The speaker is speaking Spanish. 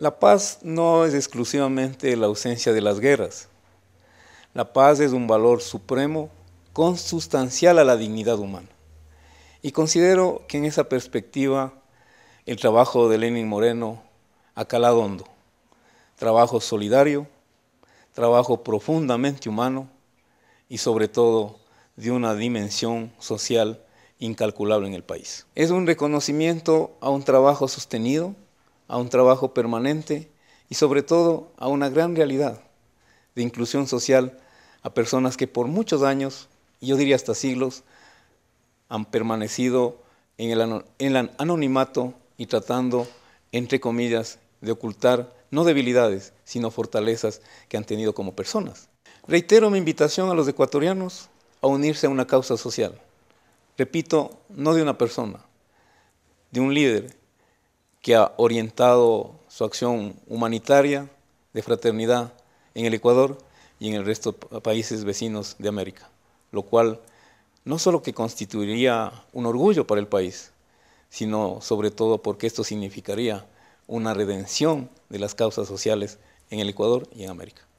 La paz no es exclusivamente la ausencia de las guerras. La paz es un valor supremo, consustancial a la dignidad humana. Y considero que en esa perspectiva el trabajo de Lenin Moreno ha calado hondo. Trabajo solidario, trabajo profundamente humano y sobre todo de una dimensión social incalculable en el país. Es un reconocimiento a un trabajo sostenido a un trabajo permanente y sobre todo a una gran realidad de inclusión social a personas que por muchos años, y yo diría hasta siglos, han permanecido en el, en el anonimato y tratando, entre comillas, de ocultar no debilidades, sino fortalezas que han tenido como personas. Reitero mi invitación a los ecuatorianos a unirse a una causa social. Repito, no de una persona, de un líder que ha orientado su acción humanitaria de fraternidad en el Ecuador y en el resto de países vecinos de América, lo cual no solo que constituiría un orgullo para el país, sino sobre todo porque esto significaría una redención de las causas sociales en el Ecuador y en América.